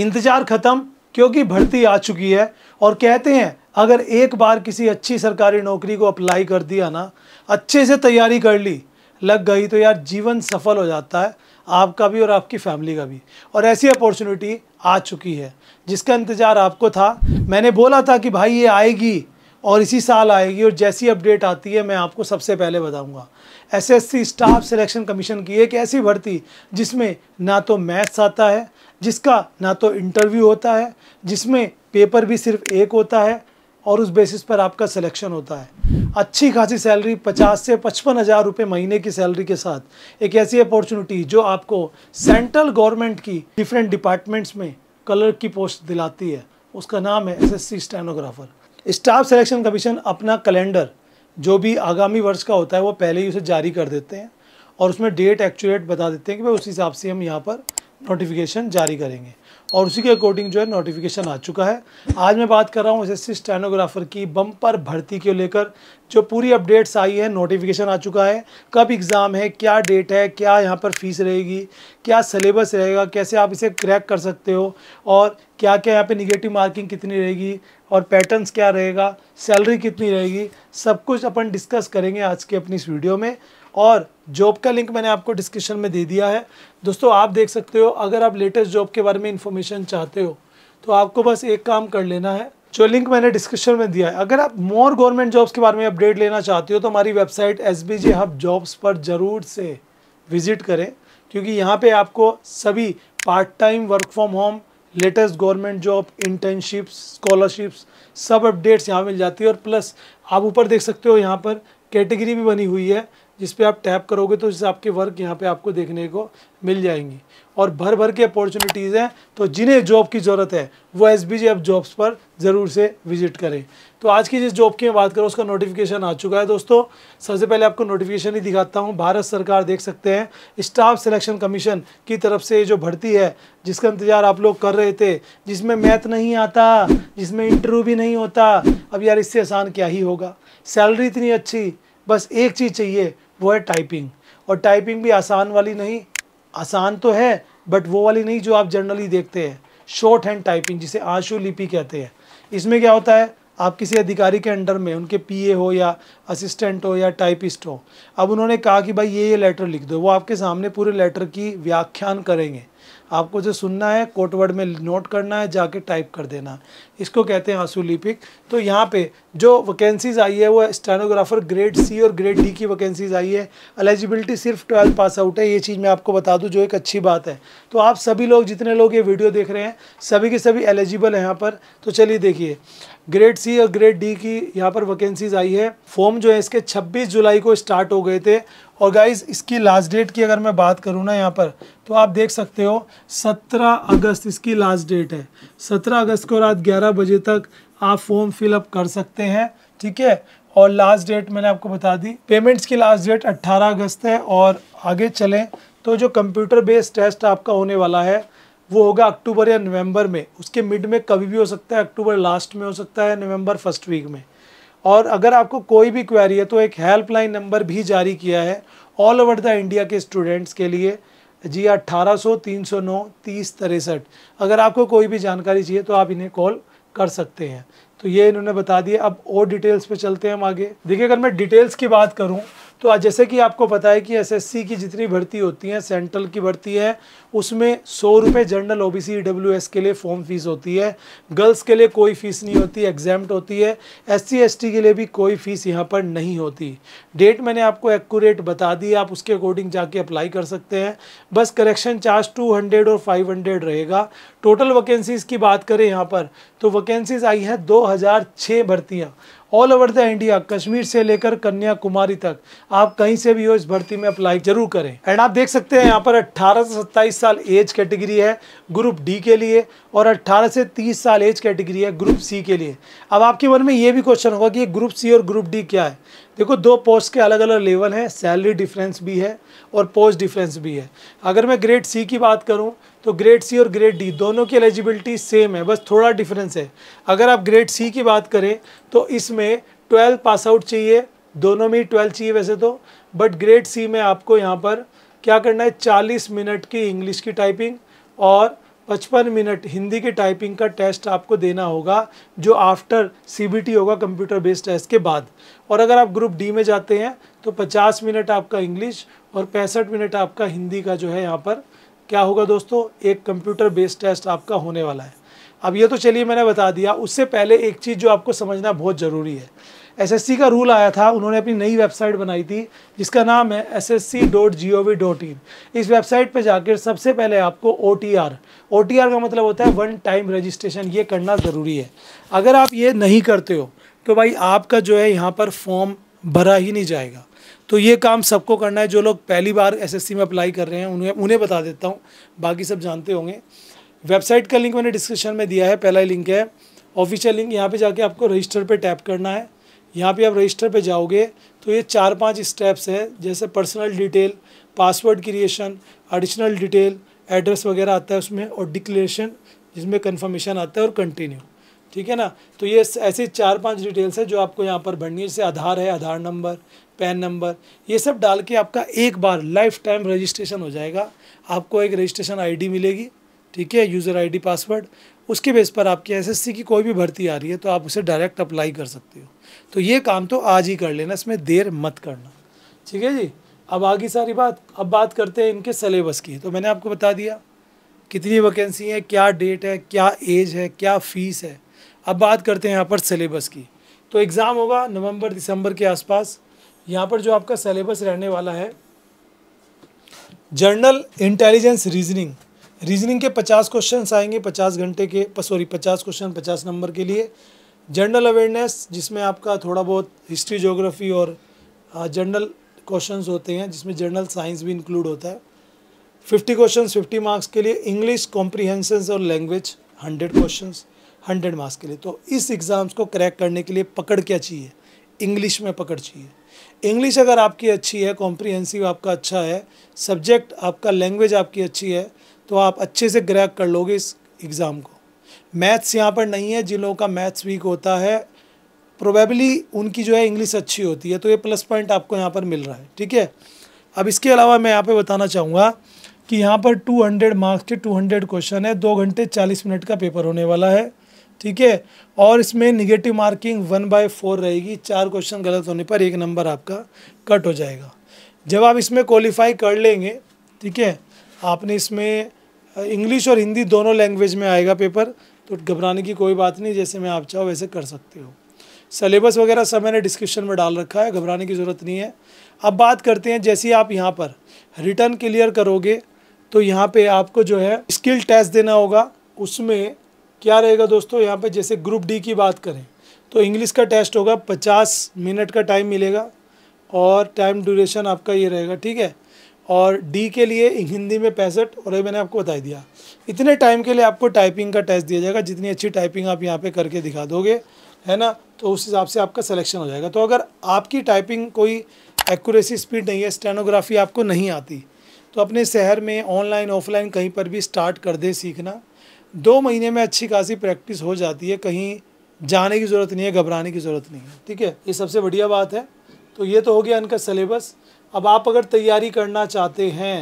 इंतजार खत्म क्योंकि भर्ती आ चुकी है और कहते हैं अगर एक बार किसी अच्छी सरकारी नौकरी को अप्लाई कर दिया ना अच्छे से तैयारी कर ली लग गई तो यार जीवन सफल हो जाता है आपका भी और आपकी फैमिली का भी और ऐसी अपॉर्चुनिटी आ चुकी है जिसका इंतज़ार आपको था मैंने बोला था कि भाई ये आएगी और इसी साल आएगी और जैसी अपडेट आती है मैं आपको सबसे पहले बताऊंगा एसएससी स्टाफ सिलेक्शन कमीशन की एक ऐसी भर्ती जिसमें ना तो मैथ्स आता है जिसका ना तो इंटरव्यू होता है जिसमें पेपर भी सिर्फ एक होता है और उस बेसिस पर आपका सिलेक्शन होता है अच्छी खासी सैलरी पचास से पचपन हज़ार रुपये महीने की सैलरी के साथ एक ऐसी अपॉर्चुनिटी जो आपको सेंट्रल गवर्नमेंट की डिफरेंट डिपार्टमेंट्स में कलर की पोस्ट दिलाती है उसका नाम है SSC stenographer staff selection commission अपना कैलेंडर जो भी आगामी वर्ष का होता है वो पहले ही उसे जारी कर देते हैं और उसमें डेट एक्चुरेट बता देते हैं कि भाई उस हिसाब से हम यहाँ पर नोटिफिकेशन जारी करेंगे और उसी के अकॉर्डिंग जो है नोटिफिकेशन आ चुका है आज मैं बात कर रहा हूँ एस एस स्टेनोग्राफर की बम्पर भर्ती को लेकर जो पूरी अपडेट्स आई है नोटिफिकेशन आ चुका है कब एग्ज़ाम है क्या डेट है क्या यहाँ पर फीस रहेगी क्या सिलेबस रहेगा कैसे आप इसे क्रैक कर सकते हो और क्या क्या यहाँ पे निगेटिव मार्किंग कितनी रहेगी और पैटर्न्स क्या रहेगा सैलरी कितनी रहेगी सब कुछ अपन डिस्कस करेंगे आज के अपनी इस वीडियो में और जॉब का लिंक मैंने आपको डिस्क्रिप्शन में दे दिया है दोस्तों आप देख सकते हो अगर आप लेटेस्ट जॉब के बारे में इन्फॉर्मेशन चाहते हो तो आपको बस एक काम कर लेना है जो लिंक मैंने डिस्क्रिप्शन में दिया है अगर आप मोर गवर्नमेंट जॉब्स के बारे में अपडेट लेना चाहते हो तो हमारी website S B J hub jobs पर ज़रूर से विज़िट करें क्योंकि यहाँ पे आपको सभी part time work from home latest government job internships scholarships सब अपडेट्स यहाँ मिल जाती है और प्लस आप ऊपर देख सकते हो यहाँ पर कैटेगरी भी बनी हुई है जिस पर आप टैप करोगे तो जिससे आपके वर्क यहाँ पे आपको देखने को मिल जाएंगी और भर भर के अपॉर्चुनिटीज़ हैं तो जिन्हें जॉब की ज़रूरत है वो एस बी जॉब्स पर ज़रूर से विजिट करें तो आज की जिस जॉब की मैं बात करूँ उसका नोटिफिकेशन आ चुका है दोस्तों सबसे पहले आपको नोटिफिकेशन ही दिखाता हूँ भारत सरकार देख सकते हैं स्टाफ सिलेक्शन कमीशन की तरफ से जो भर्ती है जिसका इंतज़ार आप लोग कर रहे थे जिसमें मैथ नहीं आता जिसमें इंटरव्यू भी नहीं होता अब यार इससे आसान क्या ही होगा सैलरी इतनी अच्छी बस एक चीज़ चाहिए वो है टाइपिंग और टाइपिंग भी आसान वाली नहीं आसान तो है बट वो वाली नहीं जो आप जनरली देखते हैं शॉर्ट हैंड टाइपिंग जिसे आंशु लिपि कहते हैं इसमें क्या होता है आप किसी अधिकारी के अंडर में उनके पीए हो या असिस्टेंट हो या टाइपिस्ट हो अब उन्होंने कहा कि भाई ये ये लेटर लिख दो वो आपके सामने पूरे लेटर की व्याख्यान करेंगे आपको जो सुनना है कोटवर्ड में नोट करना है जाके टाइप कर देना इसको कहते हैं लिपिक तो यहाँ पे जो वैकेंसीज़ आई है वो स्टेनोग्राफर ग्रेड सी और ग्रेड डी की वैकेंसीज़ आई है एलिजिबिलिटी सिर्फ ट्वेल्थ पास आउट है ये चीज़ मैं आपको बता दूँ जो एक अच्छी बात है तो आप सभी लोग जितने लोग ये वीडियो देख रहे हैं सभी के सभी एलिजिबल हैं यहाँ पर तो चलिए देखिए ग्रेड सी और ग्रेड डी की यहाँ पर वैकेंसीज़ आई है फॉर्म जो है इसके 26 जुलाई को स्टार्ट हो गए थे और गाइज इसकी लास्ट डेट की अगर मैं बात करूँ ना यहाँ पर तो आप देख सकते हो 17 अगस्त इसकी लास्ट डेट है 17 अगस्त को रात 11 बजे तक आप फॉर्म फिलअप कर सकते हैं ठीक है और लास्ट डेट मैंने आपको बता दी पेमेंट्स की लास्ट डेट 18 अगस्त है और आगे चलें तो जो कंप्यूटर बेस्ड टेस्ट आपका होने वाला है वो होगा अक्टूबर या नवंबर में उसके मिड में कभी भी हो सकता है अक्टूबर लास्ट में हो सकता है नवंबर फर्स्ट वीक में और अगर आपको कोई भी क्वेरी है तो एक हेल्पलाइन नंबर भी जारी किया है ऑल ओवर द इंडिया के स्टूडेंट्स के लिए जी अट्ठारह सौ तीन सौ नौ तीस तिरसठ अगर आपको कोई भी जानकारी चाहिए तो आप इन्हें कॉल कर सकते हैं तो ये इन्होंने बता दिया अब और डिटेल्स पे चलते हैं हम आगे देखिए अगर मैं डिटेल्स की बात करूँ तो जैसे कि आपको पता है कि एसएससी की जितनी भर्ती होती है सेंट्रल की भर्ती है उसमें सौ रुपये जनरल ओ बी के लिए फॉर्म फीस होती है गर्ल्स के लिए कोई फीस नहीं होती एग्जाम्ट होती है एस सी के लिए भी कोई फीस यहाँ पर नहीं होती डेट मैंने आपको एक्यूरेट बता दी आप उसके अकॉर्डिंग जाके अप्लाई कर सकते हैं बस करेक्शन चार्ज टू हंड्रेड और फाइव हंड्रेड रहेगा टोटल वैकेंसीज़ की बात करें यहाँ पर तो वैकेंसीज़ आई है दो हज़ार छः भर्तियाँ all over the India Kashmir से लेकर कन्याकुमारी तक आप कहीं से भी हो इस भर्ती में अप्लाई जरूर करें एंड आप देख सकते हैं यहाँ पर 18 से 27 साल एज कैटेगरी है ग्रुप डी के लिए और 18 से 30 साल एज कैटेगरी है ग्रुप सी के लिए अब आपके मन में ये भी क्वेश्चन होगा कि ग्रुप सी और ग्रुप डी क्या है देखो दो पोस्ट के अलग अलग लेवल हैं सैलरी डिफरेंस भी है और पोस्ट डिफरेंस भी है अगर मैं ग्रेड सी की बात करूँ तो ग्रेड सी और ग्रेड डी दोनों की एलिजिबिलिटी सेम है बस थोड़ा डिफरेंस है अगर आप ग्रेड सी की बात करें तो इसमें ट्वेल्व पास आउट चाहिए दोनों में ही ट्वेल्व चाहिए वैसे तो बट ग्रेड सी में आपको यहाँ पर क्या करना है चालीस मिनट की इंग्लिश की टाइपिंग और पचपन मिनट हिंदी की टाइपिंग का टेस्ट आपको देना होगा जो आफ्टर सीबीटी होगा कंप्यूटर बेस्ड टेस्ट के बाद और अगर आप ग्रुप डी में जाते हैं तो पचास मिनट आपका इंग्लिश और पैंसठ मिनट आपका हिंदी का जो है यहाँ पर क्या होगा दोस्तों एक कंप्यूटर बेस्ड टेस्ट आपका होने वाला है अब ये तो चलिए मैंने बता दिया उससे पहले एक चीज़ जो आपको समझना बहुत ज़रूरी है एसएससी का रूल आया था उन्होंने अपनी नई वेबसाइट बनाई थी जिसका नाम है S S C dot G O V dot in इस वेबसाइट पर जाकर सबसे पहले आपको O T R O T R का मतलब होता है वन टाइम रजिस्ट्रेशन ये करना ज़रूरी है अगर आप ये नहीं करते हो तो भाई आपका जो है यहाँ पर फॉर्म भरा ही नहीं जाएगा तो ये काम सबको करना है जो लोग पहली बार एसएससी में अप्लाई कर रहे हैं उन्हें उन्हें बता देता हूँ बाकी सब जानते होंगे वेबसाइट का लिंक मैंने डिस्क्रिप्शन में दिया है पहला लिंक है ऑफिशियल लिंक यहाँ पे जाके आपको रजिस्टर पे टैप करना है यहाँ पे आप रजिस्टर पे जाओगे तो ये चार पांच स्टेप्स है जैसे personal detail password creation additional detail address वगैरह आता है उसमें और डिक्लेरेशन जिसमें कन्फर्मेशन आता है और कंटिन्यू ठीक है ना तो ये ऐसी चार पांच डिटेल्स है जो आपको यहाँ पर भरनी है जैसे आधार है आधार नंबर पैन नंबर ये सब डाल के आपका एक बार लाइफ टाइम रजिस्ट्रेशन हो जाएगा आपको एक रजिस्ट्रेशन आईडी मिलेगी ठीक है यूज़र आईडी पासवर्ड उसके बेस पर आपकी एसएससी की कोई भी भर्ती आ रही है तो आप उसे डायरेक्ट अप्लाई कर सकते हो तो ये काम तो आज ही कर लेना इसमें देर मत करना ठीक है जी अब आगे सारी बात अब बात करते हैं इनके सलेबस की तो मैंने आपको बता दिया कितनी वैकेंसी है क्या डेट है क्या एज है क्या फ़ीस है अब बात करते हैं यहाँ पर सिलेबस की तो एग्ज़ाम होगा नवंबर दिसंबर के आसपास यहाँ पर जो आपका सिलेबस रहने वाला है जर्नल इंटेलिजेंस रीजनिंग रीजनिंग के पचास क्वेश्चन आएंगे पचास घंटे के सॉरी पचास क्वेश्चन पचास नंबर के लिए जनरल अवेयरनेस जिसमें आपका थोड़ा बहुत हिस्ट्री जोग्राफी और जर्नल क्वेश्चन होते हैं जिसमें जर्नल साइंस भी इंक्लूड होता है फिफ्टी क्वेश्चन फिफ्टी मार्क्स के लिए इंग्लिश कॉम्प्रीहेंसन्स और language hundred questions hundred marks के लिए तो इस एग्ज़ाम्स को क्रैक करने के लिए पकड़ क्या चाहिए इंग्लिश में पकड़ चाहिए इंग्लिश अगर आपकी अच्छी है कॉम्प्रिहेंसिव आपका अच्छा है सब्जेक्ट आपका लैंग्वेज आपकी अच्छी है तो आप अच्छे से क्रैक कर लोगे इस एग्ज़ाम को मैथ्स यहाँ पर नहीं है जिन लोगों का मैथ्स वीक होता है प्रोबेबली उनकी जो है इंग्लिश अच्छी होती है तो ये प्लस पॉइंट आपको यहाँ पर मिल रहा है ठीक है अब इसके अलावा मैं यहाँ पर बताना चाहूँगा कि यहाँ पर 200 मार्क्स के 200 क्वेश्चन है दो घंटे 40 मिनट का पेपर होने वाला है ठीक है और इसमें negative marking one by four रहेगी चार क्वेश्चन गलत होने पर एक नंबर आपका कट हो जाएगा जब आप इसमें क्वालिफाई कर लेंगे ठीक है आपने इसमें इंग्लिश और हिंदी दोनों लैंग्वेज में आएगा पेपर तो घबराने की कोई बात नहीं जैसे मैं आप चाहो वैसे कर सकते हो सिलेबस वगैरह सब मैंने डिस्क्रिप्शन में डाल रखा है घबराने की ज़रूरत नहीं है अब बात करते हैं जैसे आप यहाँ पर रिटर्न क्लियर करोगे तो यहाँ पे आपको जो है स्किल टेस्ट देना होगा उसमें क्या रहेगा दोस्तों यहाँ पर जैसे ग्रुप डी की बात करें तो इंग्लिश का टेस्ट होगा पचास मिनट का टाइम मिलेगा और टाइम ड्यूरेशन आपका ये रहेगा ठीक है और डी के लिए हिंदी में पैंसठ और ये मैंने आपको बता दिया इतने टाइम के लिए आपको टाइपिंग का टेस्ट दिया जाएगा जितनी अच्छी टाइपिंग आप यहाँ पे करके दिखा दोगे है ना तो उस हिसाब से आपका सिलेक्शन हो जाएगा तो अगर आपकी टाइपिंग कोई एक्यूरेसी स्पीड नहीं है स्टेनोग्राफी आपको नहीं आती तो अपने शहर में ऑनलाइन ऑफलाइन कहीं पर भी स्टार्ट कर दे सीखना दो महीने में अच्छी खासी प्रैक्टिस हो जाती है कहीं जाने की ज़रूरत नहीं है घबराने की ज़रूरत नहीं है ठीक है ये सबसे बढ़िया बात है तो ये तो हो गया इनका सिलेबस अब आप अगर तैयारी करना चाहते हैं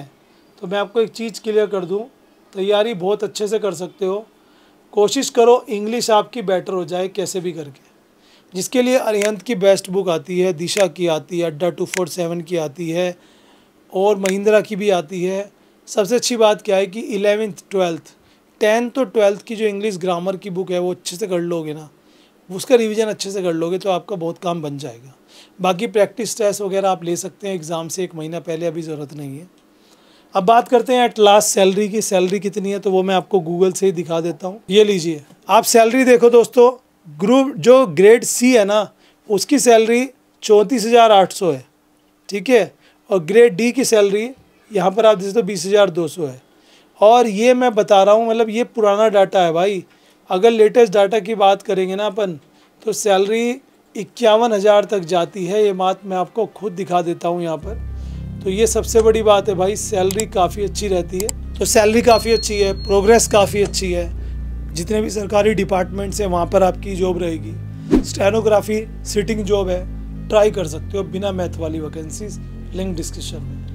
तो मैं आपको एक चीज़ क्लियर कर दूँ तैयारी बहुत अच्छे से कर सकते हो कोशिश करो इंग्लिश आपकी बेटर हो जाए कैसे भी करके जिसके लिए अरिहंत की बेस्ट बुक आती है दिशा की आती है अड्डा टू फोर सेवन की आती है और महिंद्रा की भी आती है सबसे अच्छी बात क्या है कि इलेवेंथ ट्वेल्थ टेंथ और तो ट्वेल्थ की जो इंग्लिश ग्रामर की बुक है वो अच्छे से कर लोगे ना उसका रिवीजन अच्छे से कर लोगे तो आपका बहुत काम बन जाएगा बाकी प्रैक्टिस टेस्ट वगैरह आप ले सकते हैं एग्ज़ाम से एक महीना पहले अभी ज़रूरत नहीं है अब बात करते हैं एट लास्ट सैलरी की सैलरी कितनी है तो वो मैं आपको गूगल से ही दिखा देता हूँ ये लीजिए आप सैलरी देखो दोस्तों ग्रुप जो ग्रेड सी है ना उसकी सैलरी चौंतीस हज़ार आठ सौ है ठीक है और ग्रेड डी की सैलरी यहाँ पर आप देखते हो तो बीस हज़ार दो सौ है और ये मैं बता रहा हूँ मतलब ये पुराना डाटा है भाई अगर लेटेस्ट डाटा की बात करेंगे ना अपन तो सैलरी इक्यावन हज़ार तक जाती है ये बात मैं आपको खुद दिखा देता हूँ यहाँ पर तो ये सबसे बड़ी बात है भाई सैलरी काफ़ी अच्छी रहती है तो सैलरी काफ़ी अच्छी है प्रोग्रेस काफ़ी अच्छी है जितने भी सरकारी डिपार्टमेंट्स हैं वहाँ पर आपकी जॉब रहेगी स्टेनोग्राफी सिटिंग जॉब है ट्राई कर सकते हो बिना मैथ वाली वैकेंसीज लिंक डिस्क्रिप्शन में